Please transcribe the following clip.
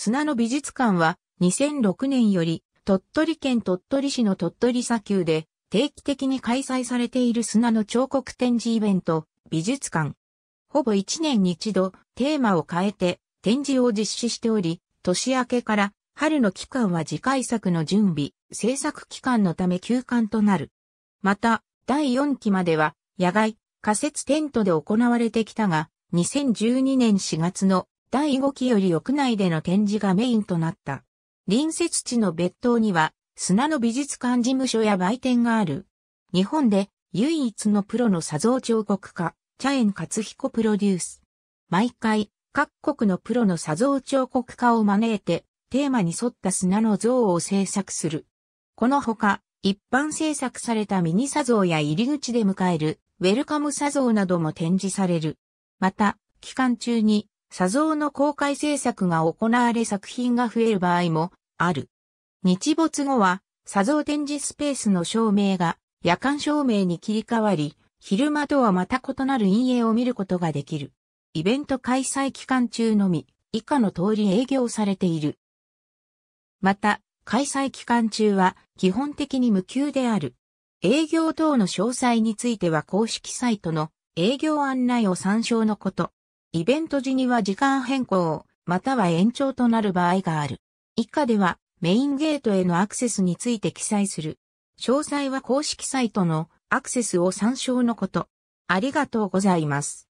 砂の美術館は2006年より鳥取県鳥取市の鳥取砂丘で定期的に開催されている砂の彫刻展示イベント美術館。ほぼ1年に一度テーマを変えて展示を実施しており、年明けから春の期間は次回作の準備、制作期間のため休館となる。また、第4期までは野外、仮設テントで行われてきたが、2012年4月の第5期より屋内での展示がメインとなった。隣接地の別棟には、砂の美術館事務所や売店がある。日本で唯一のプロの砂像彫刻家、茶園勝彦プロデュース。毎回、各国のプロの砂像彫刻家を招いて、テーマに沿った砂の像を制作する。このほか、一般制作されたミニ砂像や入り口で迎えるウェルカム砂像なども展示される。また、期間中に作像の公開制作が行われ作品が増える場合もある。日没後は作像展示スペースの照明が夜間照明に切り替わり、昼間とはまた異なる陰影を見ることができる。イベント開催期間中のみ、以下の通り営業されている。また、開催期間中は基本的に無給である。営業等の詳細については公式サイトの営業案内を参照のこと。イベント時には時間変更、または延長となる場合がある。以下では、メインゲートへのアクセスについて記載する。詳細は公式サイトのアクセスを参照のこと。ありがとうございます。